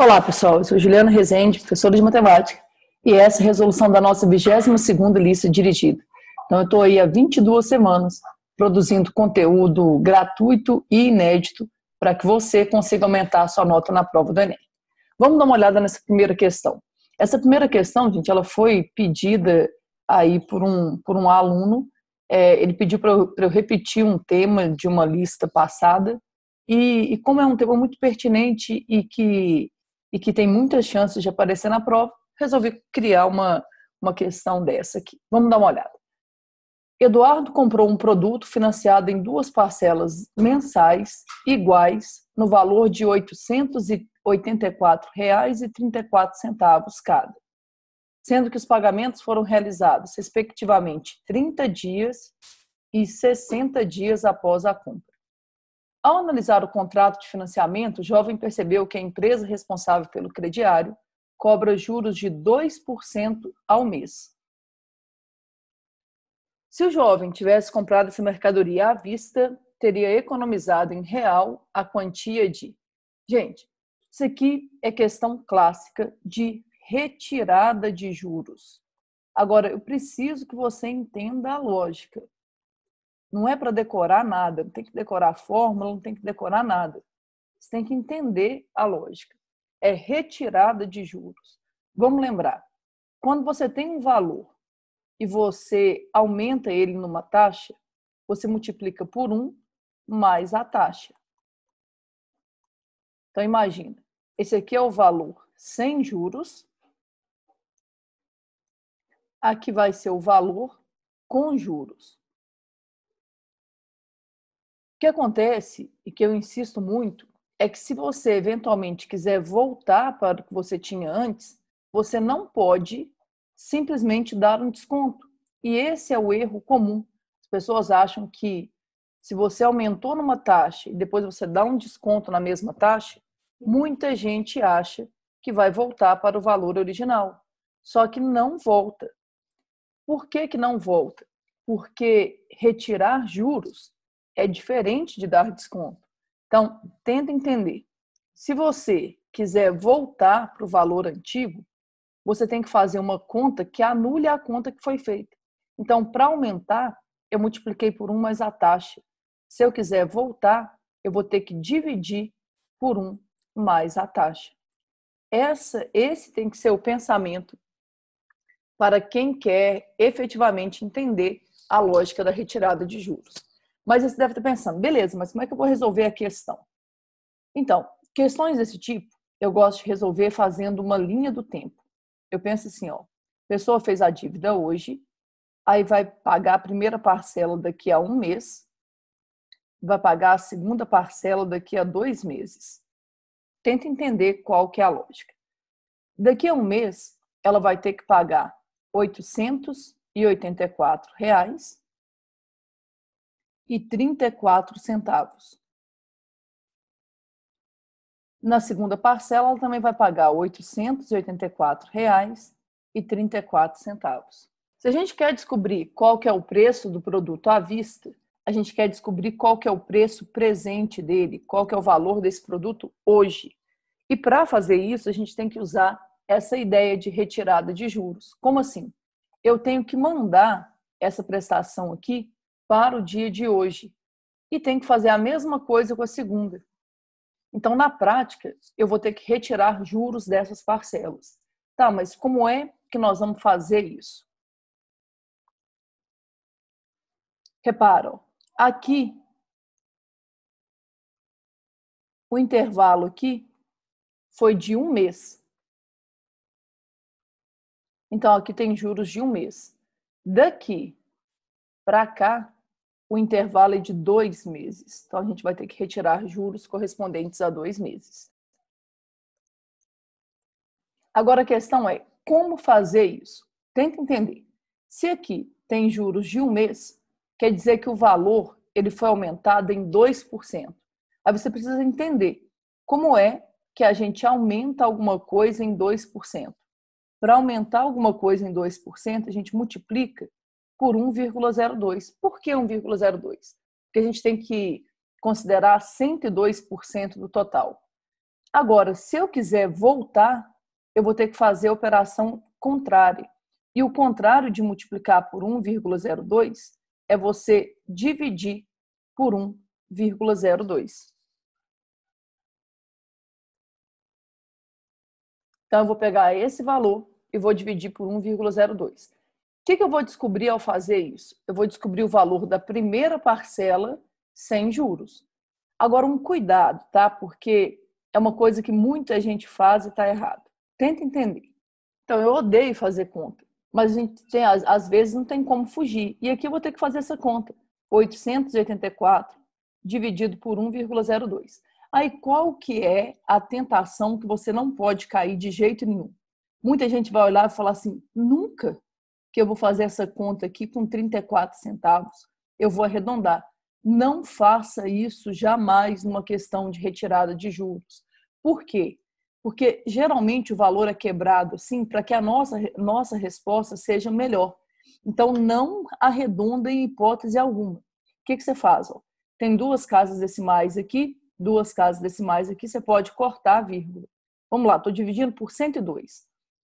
Olá, pessoal. Eu sou Juliana Rezende, professora de matemática, e essa é a resolução da nossa 22ª lista dirigida. Então, eu estou aí há 22 semanas produzindo conteúdo gratuito e inédito para que você consiga aumentar a sua nota na prova do Enem. Vamos dar uma olhada nessa primeira questão. Essa primeira questão, gente, ela foi pedida aí por um, por um aluno. É, ele pediu para eu, eu repetir um tema de uma lista passada e, e, como é um tema muito pertinente e que e que tem muitas chances de aparecer na prova, resolvi criar uma, uma questão dessa aqui. Vamos dar uma olhada. Eduardo comprou um produto financiado em duas parcelas mensais iguais no valor de R$ 884,34 cada, sendo que os pagamentos foram realizados, respectivamente, 30 dias e 60 dias após a compra. Ao analisar o contrato de financiamento, o jovem percebeu que a empresa responsável pelo crediário cobra juros de 2% ao mês. Se o jovem tivesse comprado essa mercadoria à vista, teria economizado em real a quantia de. Gente, isso aqui é questão clássica de retirada de juros. Agora, eu preciso que você entenda a lógica. Não é para decorar nada, não tem que decorar a fórmula, não tem que decorar nada. Você tem que entender a lógica. É retirada de juros. Vamos lembrar, quando você tem um valor e você aumenta ele numa taxa, você multiplica por um mais a taxa. Então imagina, esse aqui é o valor sem juros. Aqui vai ser o valor com juros. O que acontece, e que eu insisto muito, é que se você eventualmente quiser voltar para o que você tinha antes, você não pode simplesmente dar um desconto. E esse é o erro comum. As pessoas acham que se você aumentou numa taxa e depois você dá um desconto na mesma taxa, muita gente acha que vai voltar para o valor original. Só que não volta. Por que, que não volta? Porque retirar juros é diferente de dar desconto. Então, tenta entender. Se você quiser voltar para o valor antigo, você tem que fazer uma conta que anule a conta que foi feita. Então, para aumentar, eu multipliquei por 1 um mais a taxa. Se eu quiser voltar, eu vou ter que dividir por 1 um mais a taxa. Essa, esse tem que ser o pensamento para quem quer efetivamente entender a lógica da retirada de juros. Mas você deve estar pensando, beleza, mas como é que eu vou resolver a questão? Então, questões desse tipo, eu gosto de resolver fazendo uma linha do tempo. Eu penso assim, ó, a pessoa fez a dívida hoje, aí vai pagar a primeira parcela daqui a um mês, vai pagar a segunda parcela daqui a dois meses. Tenta entender qual que é a lógica. Daqui a um mês, ela vai ter que pagar R$ 884 reais e 34 centavos. Na segunda parcela, ela também vai pagar R$ 884,34. Se a gente quer descobrir qual que é o preço do produto à vista, a gente quer descobrir qual que é o preço presente dele, qual que é o valor desse produto hoje. E para fazer isso, a gente tem que usar essa ideia de retirada de juros. Como assim? Eu tenho que mandar essa prestação aqui para o dia de hoje e tenho que fazer a mesma coisa com a segunda. Então, na prática, eu vou ter que retirar juros dessas parcelas. Tá, mas como é que nós vamos fazer isso? Reparam, aqui, o intervalo aqui foi de um mês. Então, aqui tem juros de um mês. Daqui para cá, o intervalo é de dois meses. Então, a gente vai ter que retirar juros correspondentes a dois meses. Agora, a questão é como fazer isso? Tenta entender. Se aqui tem juros de um mês, quer dizer que o valor ele foi aumentado em 2%. Aí você precisa entender como é que a gente aumenta alguma coisa em 2%. Para aumentar alguma coisa em 2%, a gente multiplica por 1,02. Por que 1,02? Porque a gente tem que considerar 102% do total. Agora, se eu quiser voltar, eu vou ter que fazer a operação contrária. E o contrário de multiplicar por 1,02 é você dividir por 1,02. Então, eu vou pegar esse valor e vou dividir por 1,02 que, que eu vou descobrir ao fazer isso? Eu vou descobrir o valor da primeira parcela sem juros. Agora, um cuidado, tá? Porque é uma coisa que muita gente faz e está errado. Tenta entender. Então, eu odeio fazer conta, mas a gente tem, às vezes não tem como fugir. E aqui eu vou ter que fazer essa conta. 884 dividido por 1,02. Aí qual que é a tentação que você não pode cair de jeito nenhum? Muita gente vai olhar e falar assim: nunca, que eu vou fazer essa conta aqui com 34 centavos, eu vou arredondar. Não faça isso jamais numa questão de retirada de juros. Por quê? Porque geralmente o valor é quebrado assim para que a nossa, nossa resposta seja melhor. Então, não arredonda em hipótese alguma. O que, que você faz? Ó? Tem duas casas decimais aqui, duas casas decimais aqui, você pode cortar a vírgula. Vamos lá, estou dividindo por 102.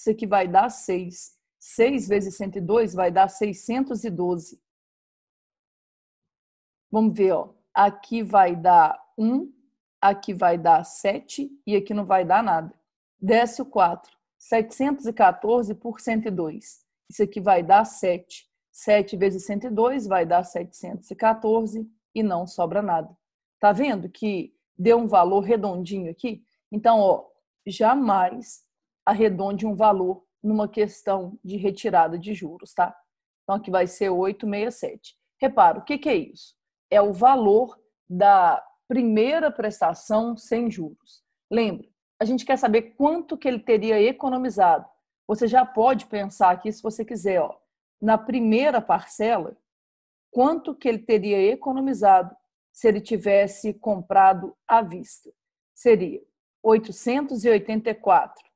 Isso aqui vai dar 6. 6 vezes 102 vai dar 612. Vamos ver, ó. Aqui vai dar 1, aqui vai dar 7 e aqui não vai dar nada. Desce o 4. 714 por 102. Isso aqui vai dar 7. 7 vezes 102 vai dar 714 e não sobra nada. Tá vendo que deu um valor redondinho aqui? Então, ó, jamais arredonde um valor numa questão de retirada de juros, tá? Então aqui vai ser 867. Repara, o que, que é isso? É o valor da primeira prestação sem juros. Lembra, a gente quer saber quanto que ele teria economizado. Você já pode pensar aqui, se você quiser, ó, na primeira parcela, quanto que ele teria economizado se ele tivesse comprado à vista. Seria 884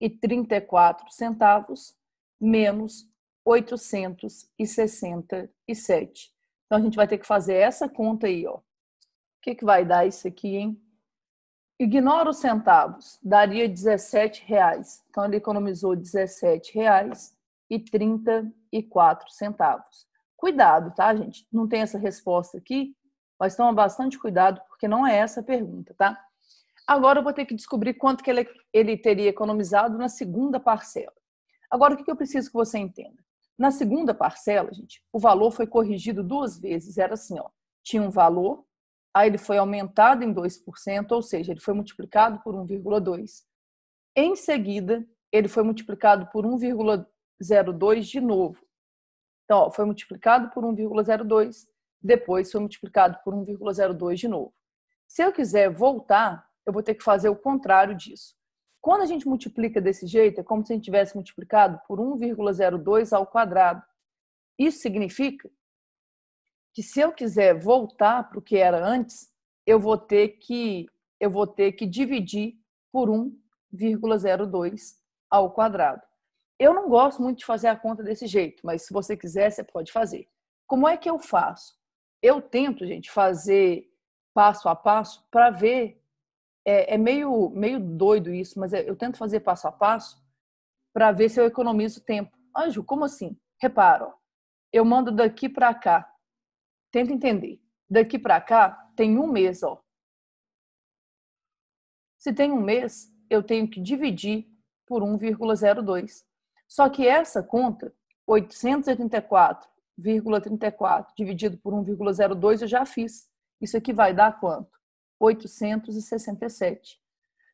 e 34 centavos menos 867. Então a gente vai ter que fazer essa conta aí, ó. O que, que vai dar isso aqui, hein? Ignora os centavos, daria 17 reais. Então ele economizou 17 reais e 34 centavos. Cuidado, tá, gente? Não tem essa resposta aqui, mas toma bastante cuidado porque não é essa a pergunta, tá? Agora eu vou ter que descobrir quanto que ele, ele teria economizado na segunda parcela. Agora, o que eu preciso que você entenda? Na segunda parcela, gente, o valor foi corrigido duas vezes. Era assim, ó, tinha um valor, aí ele foi aumentado em 2%, ou seja, ele foi multiplicado por 1,2. Em seguida, ele foi multiplicado por 1,02 de novo. Então, ó, foi multiplicado por 1,02, depois foi multiplicado por 1,02 de novo. Se eu quiser voltar, eu vou ter que fazer o contrário disso. Quando a gente multiplica desse jeito, é como se a gente tivesse multiplicado por 1,02 ao quadrado. Isso significa que se eu quiser voltar para o que era antes, eu vou ter que eu vou ter que dividir por 1,02 ao quadrado. Eu não gosto muito de fazer a conta desse jeito, mas se você quiser, você pode fazer. Como é que eu faço? Eu tento, gente, fazer passo a passo para ver é, é meio, meio doido isso, mas é, eu tento fazer passo a passo para ver se eu economizo tempo. Anjo, como assim? Repara, eu mando daqui para cá. Tenta entender. Daqui para cá tem um mês, ó. Se tem um mês, eu tenho que dividir por 1,02. Só que essa conta, 884,34 dividido por 1,02, eu já fiz. Isso aqui vai dar quanto? 867.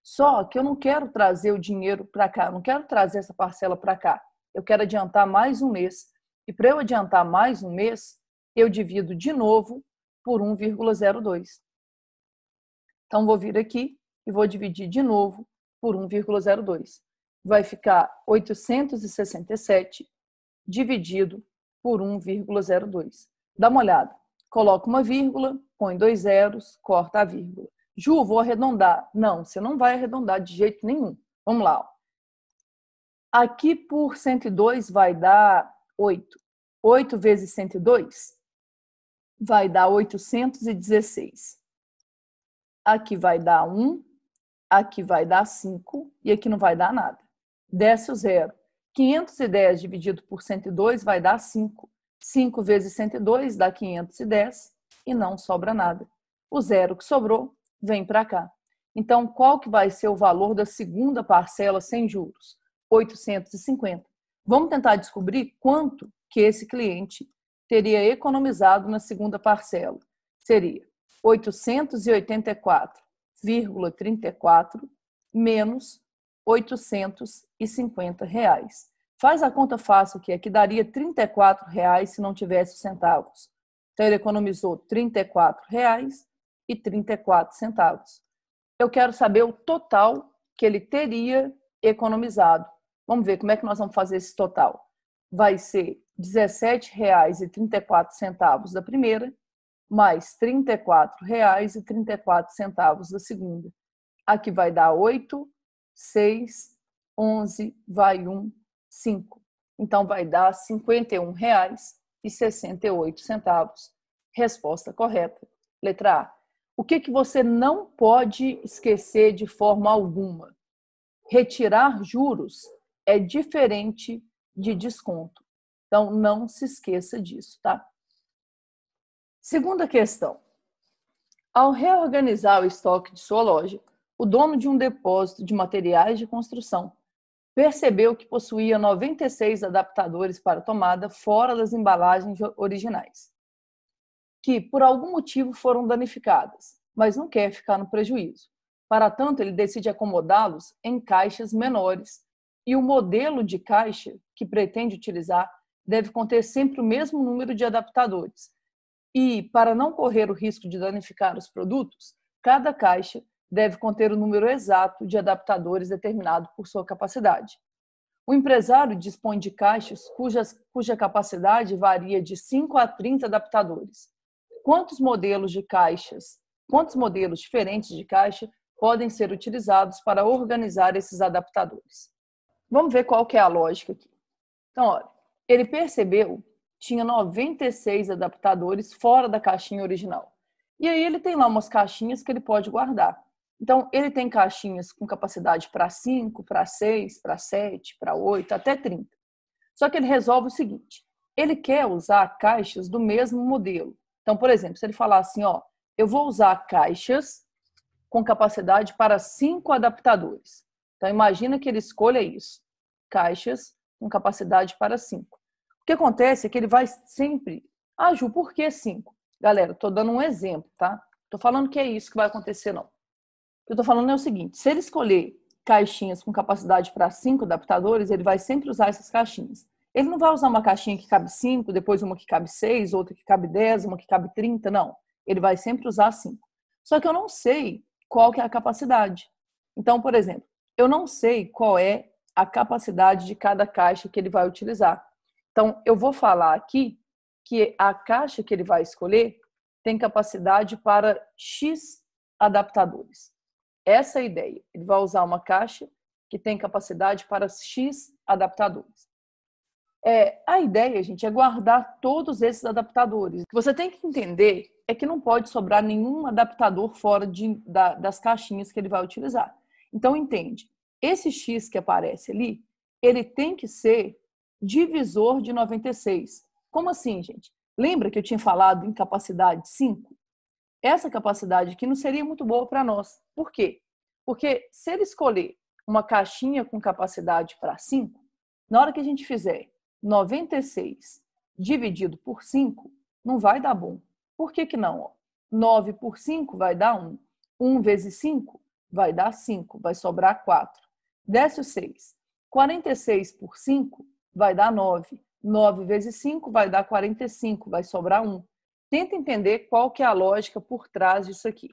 Só que eu não quero trazer o dinheiro para cá, não quero trazer essa parcela para cá. Eu quero adiantar mais um mês. E para eu adiantar mais um mês, eu divido de novo por 1,02. Então vou vir aqui e vou dividir de novo por 1,02. Vai ficar 867 dividido por 1,02. Dá uma olhada coloca uma vírgula, põe dois zeros, corta a vírgula. Ju, vou arredondar. Não, você não vai arredondar de jeito nenhum. Vamos lá. Aqui por 102 vai dar 8. 8 vezes 102 vai dar 816. Aqui vai dar 1, aqui vai dar 5 e aqui não vai dar nada. Desce o zero. 510 dividido por 102 vai dar 5. 5 vezes 102 dá 510 e não sobra nada. O zero que sobrou vem para cá. Então, qual que vai ser o valor da segunda parcela sem juros? 850. Vamos tentar descobrir quanto que esse cliente teria economizado na segunda parcela. Seria 884,34 menos 850 reais. Faz a conta fácil aqui, é que daria R$ 34,00 se não tivesse centavos. Então ele economizou R$ 34,34. Eu quero saber o total que ele teria economizado. Vamos ver como é que nós vamos fazer esse total. Vai ser R$ 17,34 da primeira, mais R$ 34,34 da segunda. Aqui vai dar 8, 6, 11, vai 1, 5. Então vai dar R$ 51,68. Resposta correta. Letra A. O que, que você não pode esquecer de forma alguma? Retirar juros é diferente de desconto. Então, não se esqueça disso, tá? Segunda questão. Ao reorganizar o estoque de sua loja, o dono de um depósito de materiais de construção percebeu que possuía 96 adaptadores para tomada fora das embalagens originais, que por algum motivo foram danificadas, mas não quer ficar no prejuízo. Para tanto, ele decide acomodá-los em caixas menores e o modelo de caixa que pretende utilizar deve conter sempre o mesmo número de adaptadores. E, para não correr o risco de danificar os produtos, cada caixa deve conter o número exato de adaptadores determinado por sua capacidade. O empresário dispõe de caixas cujas, cuja capacidade varia de 5 a 30 adaptadores. Quantos modelos de caixas, quantos modelos diferentes de caixa podem ser utilizados para organizar esses adaptadores? Vamos ver qual que é a lógica aqui. Então, olha, ele percebeu tinha 96 adaptadores fora da caixinha original. E aí ele tem lá umas caixinhas que ele pode guardar. Então, ele tem caixinhas com capacidade para 5, para 6, para 7, para 8, até 30. Só que ele resolve o seguinte: ele quer usar caixas do mesmo modelo. Então, por exemplo, se ele falar assim, ó, eu vou usar caixas com capacidade para cinco adaptadores. Então, imagina que ele escolha isso: caixas com capacidade para cinco. O que acontece é que ele vai sempre. Ah, Ju, por que cinco? Galera, estou dando um exemplo, tá? Estou falando que é isso que vai acontecer, não que eu estou falando é o seguinte: se ele escolher caixinhas com capacidade para cinco adaptadores, ele vai sempre usar essas caixinhas. Ele não vai usar uma caixinha que cabe cinco, depois uma que cabe seis, outra que cabe dez, uma que cabe trinta, não. Ele vai sempre usar cinco. Só que eu não sei qual que é a capacidade. Então, por exemplo, eu não sei qual é a capacidade de cada caixa que ele vai utilizar. Então, eu vou falar aqui que a caixa que ele vai escolher tem capacidade para X adaptadores. Essa é a ideia. Ele vai usar uma caixa que tem capacidade para X adaptadores. É, a ideia, gente, é guardar todos esses adaptadores. O que você tem que entender é que não pode sobrar nenhum adaptador fora de, da, das caixinhas que ele vai utilizar. Então, entende, esse X que aparece ali, ele tem que ser divisor de 96. Como assim, gente? Lembra que eu tinha falado em capacidade 5? essa capacidade aqui não seria muito boa para nós. Por quê? Porque se ele escolher uma caixinha com capacidade para 5, na hora que a gente fizer 96 dividido por 5, não vai dar bom. Por que, que não? 9 por 5 vai dar 1. 1 vezes 5 vai dar 5, vai sobrar 4. Desce o 6. 46 por 5 vai dar 9. 9 vezes 5 vai dar 45, vai sobrar 1 tenta entender qual que é a lógica por trás disso aqui.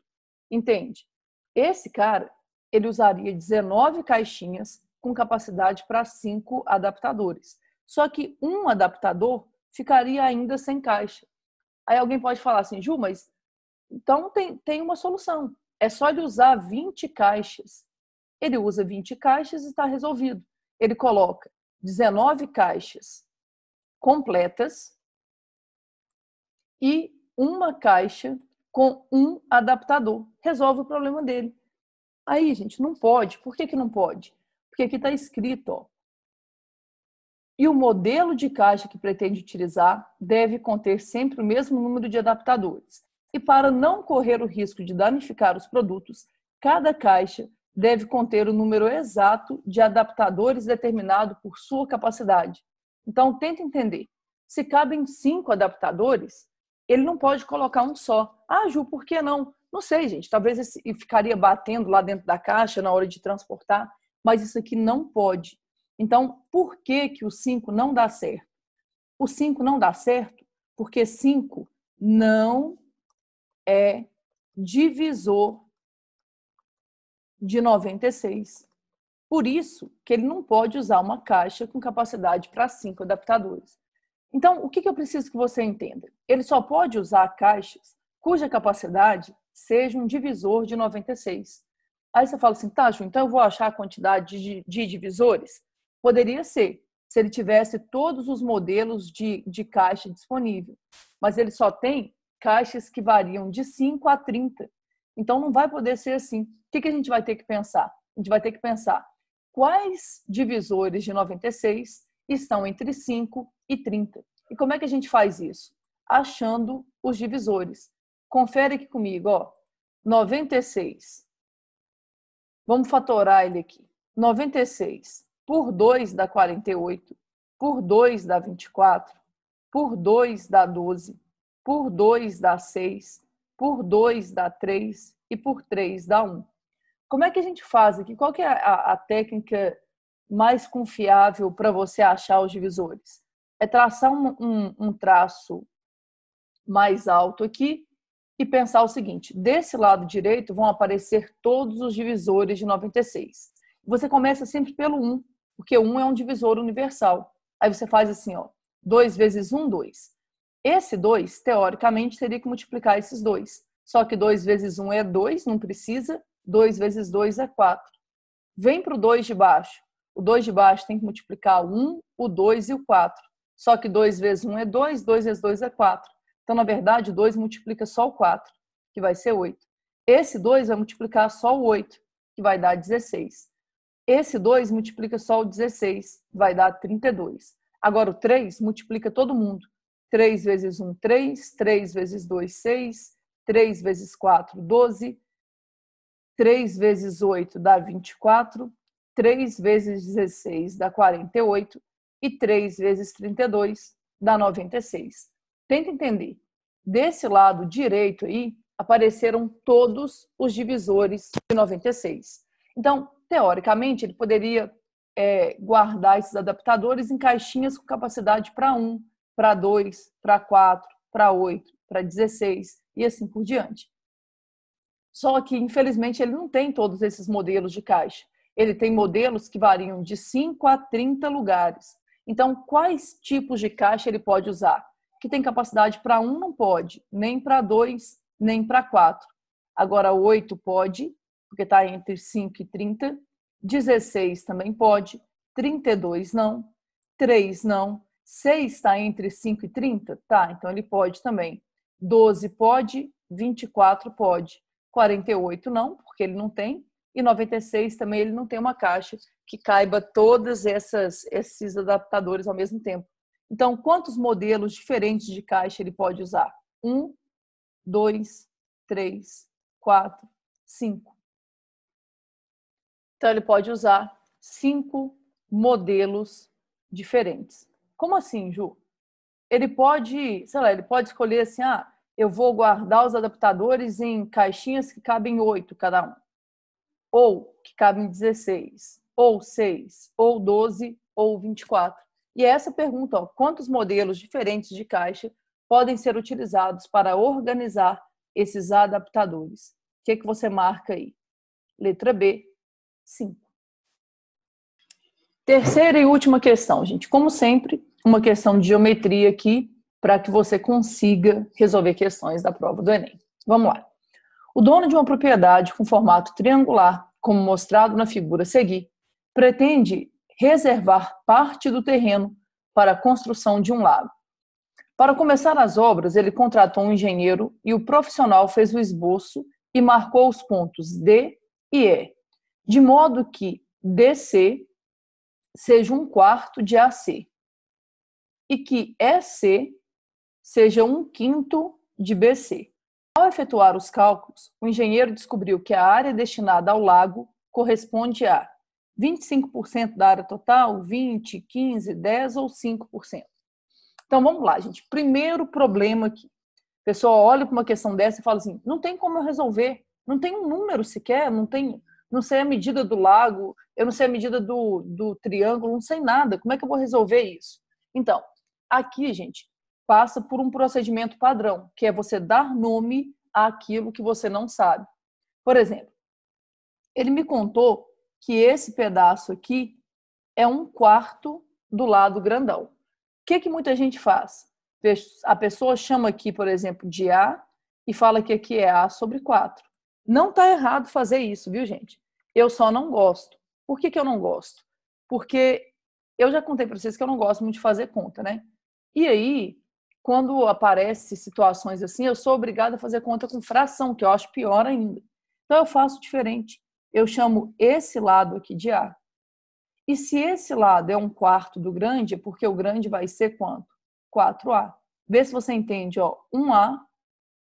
Entende? Esse cara, ele usaria 19 caixinhas com capacidade para 5 adaptadores. Só que um adaptador ficaria ainda sem caixa. Aí alguém pode falar assim, Ju, mas então tem, tem uma solução. É só ele usar 20 caixas. Ele usa 20 caixas e está resolvido. Ele coloca 19 caixas completas e uma caixa com um adaptador. Resolve o problema dele. Aí, gente, não pode. Por que, que não pode? Porque aqui está escrito, ó. E o modelo de caixa que pretende utilizar deve conter sempre o mesmo número de adaptadores. E para não correr o risco de danificar os produtos, cada caixa deve conter o número exato de adaptadores determinado por sua capacidade. Então, tenta entender. Se cabem cinco adaptadores, ele não pode colocar um só. Ah, Ju, por que não? Não sei, gente. Talvez ficaria batendo lá dentro da caixa na hora de transportar, mas isso aqui não pode. Então, por que, que o 5 não dá certo? O 5 não dá certo porque 5 não é divisor de 96. Por isso que ele não pode usar uma caixa com capacidade para cinco adaptadores. Então, o que eu preciso que você entenda? Ele só pode usar caixas cuja capacidade seja um divisor de 96. Aí você fala assim, tá, Ju, então eu vou achar a quantidade de, de divisores? Poderia ser, se ele tivesse todos os modelos de, de caixa disponível. Mas ele só tem caixas que variam de 5 a 30. Então não vai poder ser assim. O que, que a gente vai ter que pensar? A gente vai ter que pensar quais divisores de 96 estão entre 5 e 30. E como é que a gente faz isso? Achando os divisores. Confere aqui comigo, ó. 96. Vamos fatorar ele aqui. 96 por 2 dá 48, por 2 dá 24, por 2 dá 12, por 2 dá 6, por 2 dá 3 e por 3 dá 1. Como é que a gente faz aqui? Qual que é a, a técnica mais confiável para você achar os divisores? É traçar um, um, um traço mais alto aqui e pensar o seguinte: desse lado direito vão aparecer todos os divisores de 96. Você começa sempre pelo 1, porque 1 é um divisor universal. Aí você faz assim, ó, 2 vezes 1, 2. Esse 2, teoricamente, teria que multiplicar esses dois. Só que 2 vezes 1 é 2, não precisa. 2 vezes 2 é 4. Vem para o 2 de baixo. O 2 de baixo tem que multiplicar o 1, o 2 e o 4. Só que 2 vezes 1 é 2, 2 vezes 2 é 4. Então, na verdade, 2 multiplica só o 4, que vai ser 8. Esse 2 vai multiplicar só o 8, que vai dar 16. Esse 2 multiplica só o 16, vai dar 32. Agora, o 3 multiplica todo mundo. 3 vezes 1, 3. 3 vezes 2, 6. 3 vezes 4, 12. 3 vezes 8 dá 24. 3 vezes 16 dá 48 e 3 vezes 32 dá 96. Tenta entender. Desse lado direito aí, apareceram todos os divisores de 96. Então, teoricamente, ele poderia é, guardar esses adaptadores em caixinhas com capacidade para 1, para 2, para 4, para 8, para 16 e assim por diante. Só que, infelizmente, ele não tem todos esses modelos de caixa. Ele tem modelos que variam de 5 a 30 lugares. Então, quais tipos de caixa ele pode usar? Que tem capacidade para um, não pode, nem para dois, nem para quatro. Agora, oito pode, porque está entre 5 e 30. 16 também pode, 32 não, 3 não, 6 está entre 5 e 30? Tá, então ele pode também. 12 pode, 24 pode, 48 não, porque ele não tem, e 96 também ele não tem uma caixa que caiba todas essas esses adaptadores ao mesmo tempo. Então, quantos modelos diferentes de caixa ele pode usar? Um, dois, três, quatro, cinco. Então, ele pode usar cinco modelos diferentes. Como assim, Ju? Ele pode, sei lá, ele pode escolher assim, ah, eu vou guardar os adaptadores em caixinhas que cabem oito cada um ou que cabem 16, ou 6, ou 12, ou 24. E é essa pergunta, ó, quantos modelos diferentes de caixa podem ser utilizados para organizar esses adaptadores? O que, é que você marca aí? Letra B, 5. Terceira e última questão, gente. Como sempre, uma questão de geometria aqui para que você consiga resolver questões da prova do Enem. Vamos lá. O dono de uma propriedade com formato triangular, como mostrado na figura a seguir, pretende reservar parte do terreno para a construção de um lago. Para começar as obras, ele contratou um engenheiro e o profissional fez o esboço e marcou os pontos D e E, de modo que DC seja um quarto de AC e que EC seja um quinto de BC. Ao efetuar os cálculos, o engenheiro descobriu que a área destinada ao lago corresponde a 25% da área total, 20, 15, 10 ou 5%. Então vamos lá, gente. Primeiro problema aqui. O pessoal olha para uma questão dessa e fala assim: não tem como eu resolver, não tem um número sequer, não tem, não sei a medida do lago, eu não sei a medida do, do triângulo, não sei nada. Como é que eu vou resolver isso? Então, aqui, gente, passa por um procedimento padrão, que é você dar nome àquilo que você não sabe. Por exemplo, ele me contou que esse pedaço aqui é um quarto do lado grandão. O que, que muita gente faz? A pessoa chama aqui, por exemplo, de A e fala que aqui é A sobre 4. Não está errado fazer isso, viu, gente? Eu só não gosto. Por que, que eu não gosto? Porque eu já contei para vocês que eu não gosto muito de fazer conta, né? E aí, quando aparece situações assim, eu sou obrigada a fazer conta com fração, que eu acho pior ainda. Então eu faço diferente. Eu chamo esse lado aqui de A. E se esse lado é um quarto do grande, é porque o grande vai ser quanto? 4A. Vê se você entende, ó, 1A,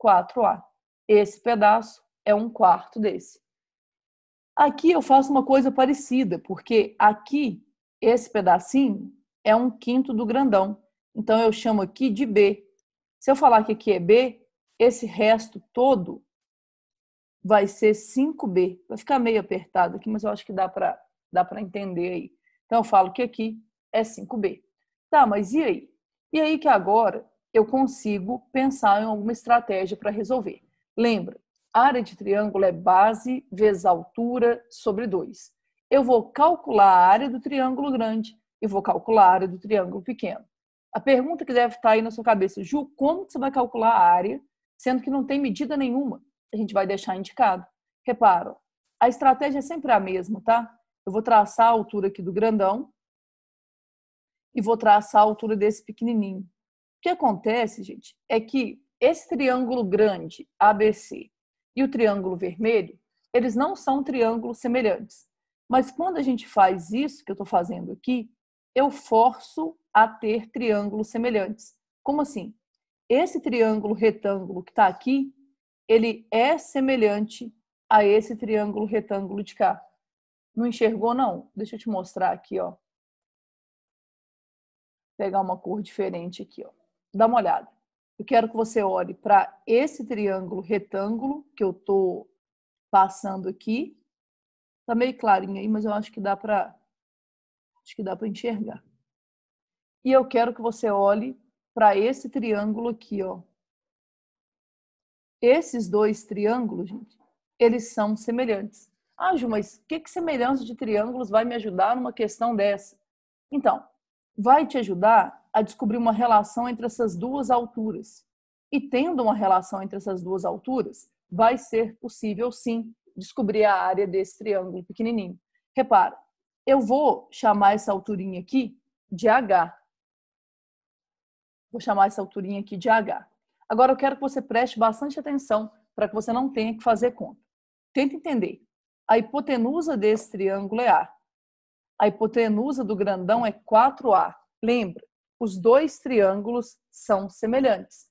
4A. Esse pedaço é um quarto desse. Aqui eu faço uma coisa parecida, porque aqui esse pedacinho é um quinto do grandão. Então, eu chamo aqui de B. Se eu falar que aqui é B, esse resto todo vai ser 5B. Vai ficar meio apertado aqui, mas eu acho que dá para dá entender aí. Então, eu falo que aqui é 5B. Tá, mas e aí? E aí que agora eu consigo pensar em alguma estratégia para resolver. Lembra, área de triângulo é base vezes altura sobre 2. Eu vou calcular a área do triângulo grande e vou calcular a área do triângulo pequeno a pergunta que deve estar aí na sua cabeça, Ju, como que você vai calcular a área, sendo que não tem medida nenhuma? A gente vai deixar indicado. Repara, a estratégia é sempre a mesma, tá? Eu vou traçar a altura aqui do grandão e vou traçar a altura desse pequenininho. O que acontece, gente, é que esse triângulo grande, ABC, e o triângulo vermelho, eles não são triângulos semelhantes. Mas quando a gente faz isso que eu estou fazendo aqui, eu forço a ter triângulos semelhantes. Como assim? Esse triângulo retângulo que está aqui, ele é semelhante a esse triângulo retângulo de cá. Não enxergou, não? Deixa eu te mostrar aqui, ó. Vou pegar uma cor diferente aqui, ó. Dá uma olhada. Eu quero que você olhe para esse triângulo retângulo que eu estou passando aqui. Tá meio clarinho aí, mas eu acho que dá para acho que dá para enxergar. E eu quero que você olhe para esse triângulo aqui, ó. Esses dois triângulos, gente, eles são semelhantes. Ah, Ju, mas que, que semelhança de triângulos vai me ajudar numa questão dessa? Então, vai te ajudar a descobrir uma relação entre essas duas alturas. E tendo uma relação entre essas duas alturas, vai ser possível, sim, descobrir a área desse triângulo pequenininho. Repara, eu vou chamar essa alturinha aqui de H. Vou chamar essa alturinha aqui de H. Agora eu quero que você preste bastante atenção para que você não tenha que fazer conta. Tenta entender. A hipotenusa desse triângulo é A. A hipotenusa do grandão é 4A. Lembra, os dois triângulos são semelhantes.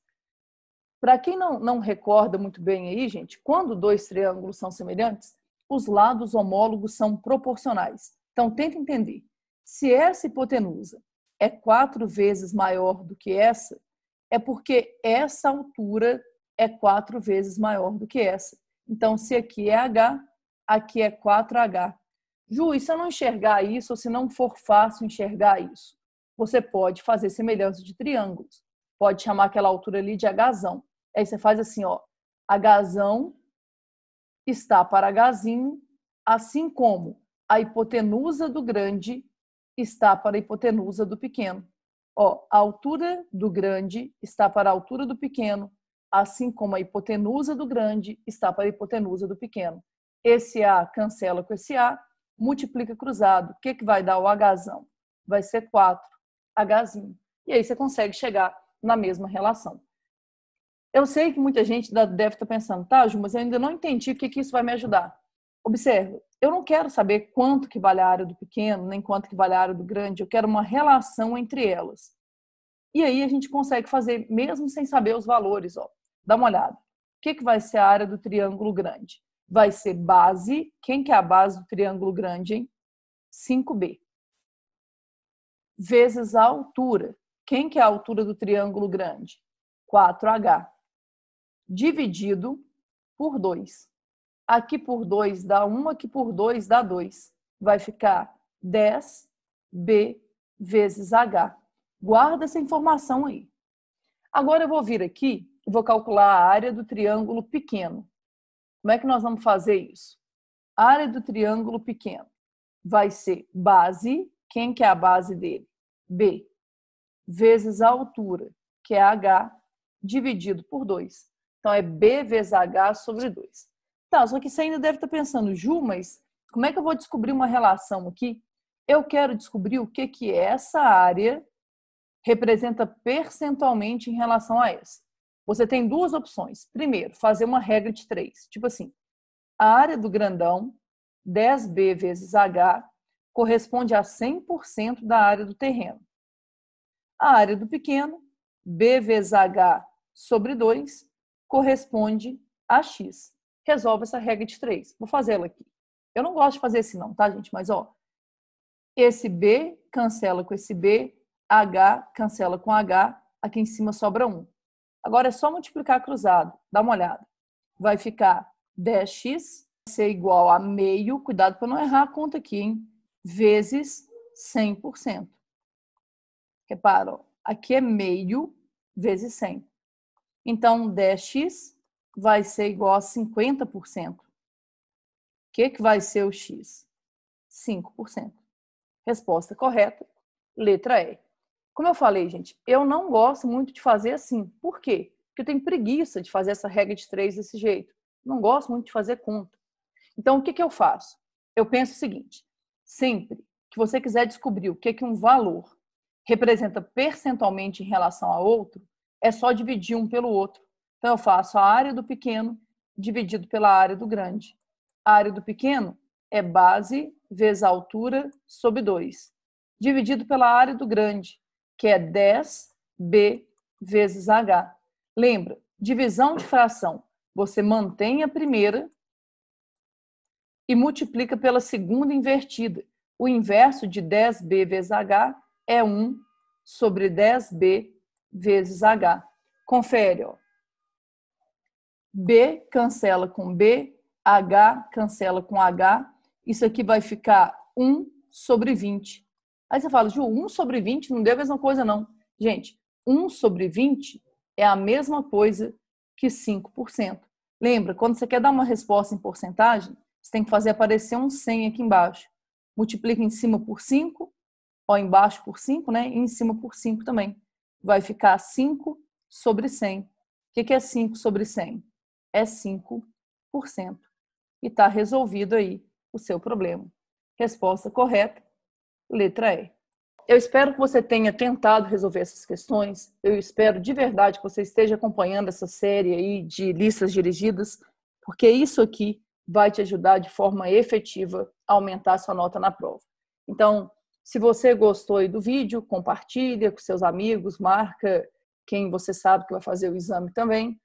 Para quem não, não recorda muito bem aí, gente, quando dois triângulos são semelhantes, os lados homólogos são proporcionais. Então, tenta entender. Se essa hipotenusa é quatro vezes maior do que essa, é porque essa altura é quatro vezes maior do que essa. Então, se aqui é H, aqui é 4H. Ju, e se eu não enxergar isso, ou se não for fácil enxergar isso, você pode fazer semelhança de triângulos. Pode chamar aquela altura ali de H. Aí você faz assim, ó. Hzão está para Hzinho, assim como a hipotenusa do grande está para a hipotenusa do pequeno. Ó, a altura do grande está para a altura do pequeno, assim como a hipotenusa do grande está para a hipotenusa do pequeno. Esse A cancela com esse A, multiplica cruzado. O que, que vai dar o Hzão? Vai ser 4, Hzinho. E aí você consegue chegar na mesma relação. Eu sei que muita gente deve estar pensando, tá, Ju, mas eu ainda não entendi o que, que isso vai me ajudar. Observe, eu não quero saber quanto que vale a área do pequeno, nem quanto que vale a área do grande, eu quero uma relação entre elas. E aí a gente consegue fazer, mesmo sem saber os valores, ó. Dá uma olhada. O que, que vai ser a área do triângulo grande? Vai ser base. Quem que é a base do triângulo grande, hein? 5B. Vezes a altura. Quem que é a altura do triângulo grande? 4H. Dividido por 2 aqui por 2 dá 1, aqui por 2 dá 2. Vai ficar 10B vezes H. Guarda essa informação aí. Agora eu vou vir aqui e vou calcular a área do triângulo pequeno. Como é que nós vamos fazer isso? A área do triângulo pequeno vai ser base, quem que é a base dele? B, vezes a altura, que é H, dividido por 2. Então, é B vezes H sobre 2. Tá, só que você ainda deve estar tá pensando, Ju, mas como é que eu vou descobrir uma relação aqui? Eu quero descobrir o que, que essa área representa percentualmente em relação a essa. Você tem duas opções. Primeiro, fazer uma regra de três. Tipo assim, a área do grandão, 10B vezes H, corresponde a 100% da área do terreno. A área do pequeno, B vezes H sobre 2, corresponde a X resolve essa regra de três. Vou fazê-la aqui. Eu não gosto de fazer esse assim não, tá, gente? Mas, ó, esse B cancela com esse B, H cancela com H, aqui em cima sobra 1. Agora é só multiplicar cruzado. Dá uma olhada. Vai ficar 10x ser igual a meio, cuidado para não errar a conta aqui, hein? Vezes 100%. Repara, ó, aqui é meio vezes 100. Então, 10x vai ser igual a 50%. O que, que vai ser o X? 5%. Resposta correta, letra E. Como eu falei, gente, eu não gosto muito de fazer assim. Por quê? Porque eu tenho preguiça de fazer essa regra de três desse jeito. Não gosto muito de fazer conta. Então, o que, que eu faço? Eu penso o seguinte: sempre que você quiser descobrir o que, que um valor representa percentualmente em relação a outro, é só dividir um pelo outro. Então, eu faço a área do pequeno dividido pela área do grande. A área do pequeno é base vezes altura sobre 2, dividido pela área do grande, que é 10b vezes h. Lembra, divisão de fração. Você mantém a primeira e multiplica pela segunda invertida. O inverso de 10b vezes h é 1 sobre 10b vezes h. Confere, ó. B cancela com B, H cancela com H. Isso aqui vai ficar 1 sobre 20. Aí você fala, Ju, 1 sobre 20 não deu a mesma coisa, não. Gente, 1 sobre 20 é a mesma coisa que 5%. Lembra, quando você quer dar uma resposta em porcentagem, você tem que fazer aparecer um 100 aqui embaixo. Multiplica em cima por 5, ó, embaixo por 5, né? E em cima por 5 também. Vai ficar 5 sobre 100. O que é 5 sobre 100? é 5% e está resolvido aí o seu problema. Resposta correta, letra E. Eu espero que você tenha tentado resolver essas questões. Eu espero de verdade que você esteja acompanhando essa série aí de listas dirigidas, porque isso aqui vai te ajudar de forma efetiva a aumentar a sua nota na prova. Então, se você gostou do vídeo, compartilha com seus amigos, marca quem você sabe que vai fazer o exame também.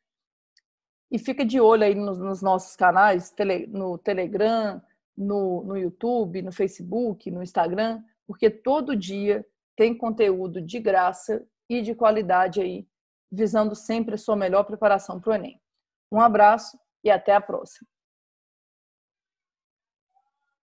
E fica de olho aí nos, nos nossos canais, tele, no Telegram, no, no YouTube, no Facebook, no Instagram, porque todo dia tem conteúdo de graça e de qualidade aí, visando sempre a sua melhor preparação para o Enem. Um abraço e até a próxima.